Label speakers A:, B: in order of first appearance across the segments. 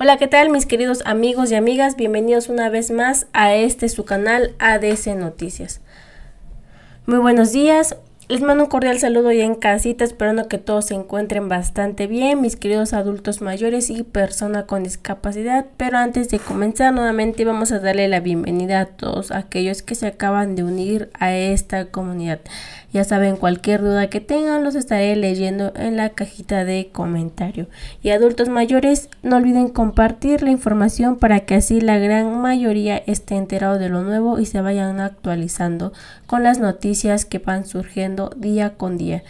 A: Hola, ¿qué tal mis queridos amigos y amigas? Bienvenidos una vez más a este su canal ADC Noticias. Muy buenos días, les mando un cordial saludo ya en casita, esperando que todos se encuentren bastante bien, mis queridos adultos mayores y personas con discapacidad. Pero antes de comenzar, nuevamente vamos a darle la bienvenida a todos aquellos que se acaban de unir a esta comunidad. Ya saben, cualquier duda que tengan, los estaré leyendo en la cajita de comentario. Y adultos mayores, no olviden compartir la información para que así la gran mayoría esté enterado de lo nuevo y se vayan actualizando con las noticias que van surgiendo día con día.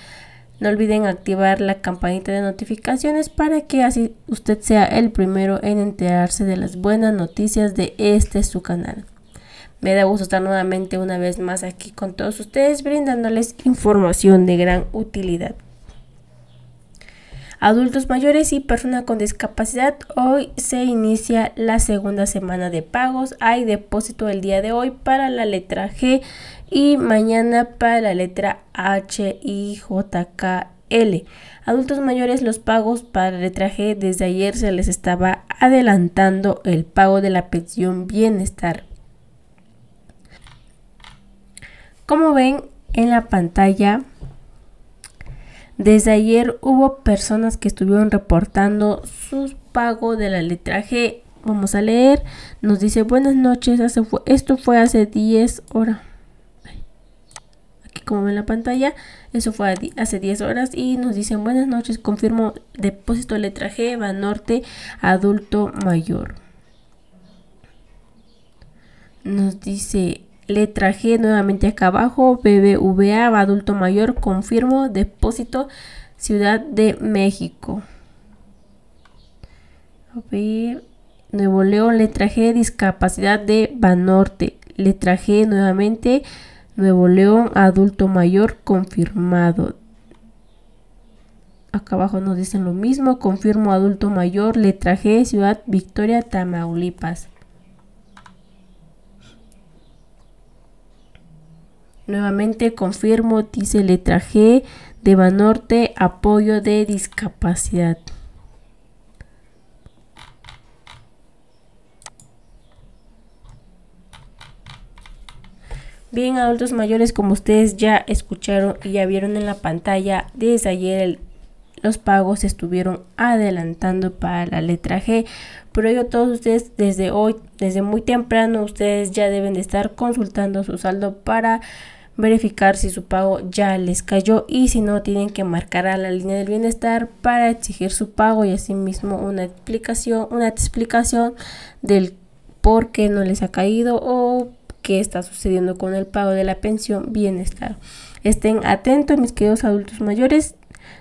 A: No olviden activar la campanita de notificaciones para que así usted sea el primero en enterarse de las buenas noticias de este su canal. Me da gusto estar nuevamente una vez más aquí con todos ustedes brindándoles información de gran utilidad adultos mayores y personas con discapacidad. Hoy se inicia la segunda semana de pagos. Hay depósito el día de hoy para la letra G y mañana para la letra H y L. Adultos mayores, los pagos para la letra G desde ayer se les estaba adelantando el pago de la pensión bienestar. Como ven en la pantalla, desde ayer hubo personas que estuvieron reportando sus pago de la letra G. Vamos a leer. Nos dice buenas noches. esto fue hace 10 horas. Aquí como ven la pantalla. Eso fue hace 10 horas. Y nos dicen buenas noches. Confirmo depósito de letra G. Banorte adulto mayor. Nos dice le traje nuevamente acá abajo BBVA, adulto mayor, confirmo, depósito, Ciudad de México. Nuevo León le traje discapacidad de Banorte, le traje nuevamente Nuevo León, adulto mayor, confirmado. Acá abajo nos dicen lo mismo, confirmo adulto mayor, le traje Ciudad Victoria, Tamaulipas. Nuevamente confirmo, dice letra G, de Banorte, apoyo de discapacidad. Bien, adultos mayores, como ustedes ya escucharon y ya vieron en la pantalla, desde ayer los pagos se estuvieron adelantando para la letra G. Por ello, todos ustedes desde hoy, desde muy temprano, ustedes ya deben de estar consultando su saldo para verificar si su pago ya les cayó y si no tienen que marcar a la línea del bienestar para exigir su pago y asimismo una explicación, una explicación del por qué no les ha caído o qué está sucediendo con el pago de la pensión bienestar. Estén atentos mis queridos adultos mayores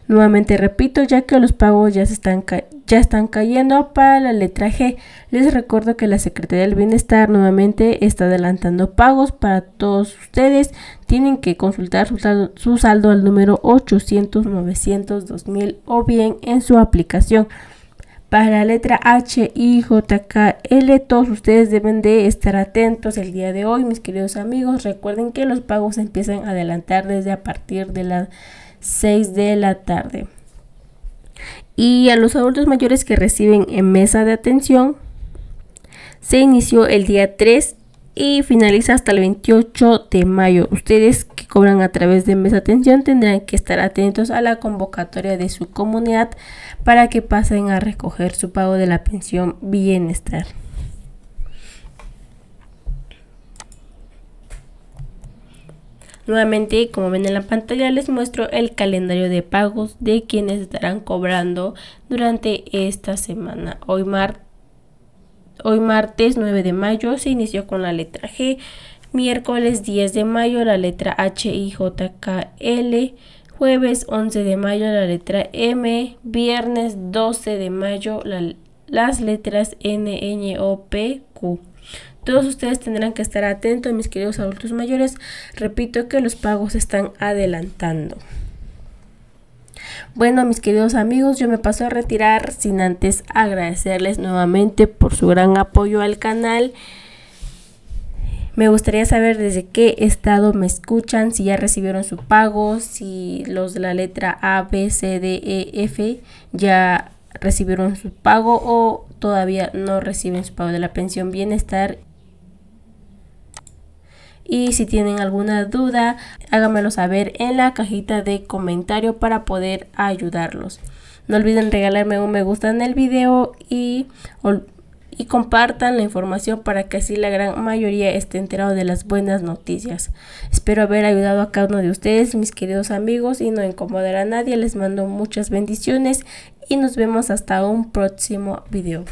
A: Nuevamente repito, ya que los pagos ya, están, ya están cayendo para la letra G, les recuerdo que la Secretaría del Bienestar nuevamente está adelantando pagos para todos ustedes. Tienen que consultar su saldo, al número 800 900 2000 o bien en su aplicación. Para la letra H, I, J, K, L, todos ustedes deben de estar atentos el día de hoy, mis queridos amigos. Recuerden que los pagos empiezan a adelantar desde a partir de la 6 de la tarde. Y a los adultos mayores que reciben en mesa de atención, se inició el día 3 y finaliza hasta el 28 de mayo. Ustedes que cobran a través de mesa de atención tendrán que estar atentos a la convocatoria de su comunidad para que pasen a recoger su pago de la pensión bienestar. Nuevamente, como ven en la pantalla, les muestro el calendario de pagos de quienes estarán cobrando durante esta semana. Hoy, mar hoy martes 9 de mayo se inició con la letra G, miércoles 10 de mayo la letra H, I, J, K, L, jueves 11 de mayo la letra M, viernes 12 de mayo las letras N, N, O, P, Q. Todos ustedes tendrán que estar atentos, mis queridos adultos mayores. Repito que los pagos están adelantando. Bueno, mis queridos amigos, yo me paso a retirar sin antes agradecerles nuevamente por su gran apoyo al canal. Me gustaría saber desde qué estado me escuchan, si ya recibieron su pago, si los de la letra A, B, C, D, E, F ya recibieron su pago o todavía no reciben su pago de la pensión bienestar y si tienen alguna duda háganmelo saber en la cajita de comentario para poder ayudarlos. No olviden regalarme un me gusta en el video y, y compartan la información para que así la gran mayoría esté enterado de las buenas noticias. Espero haber ayudado a cada uno de ustedes, mis queridos amigos, y no incomodar a nadie. Les mando muchas bendiciones y nos vemos hasta un próximo video.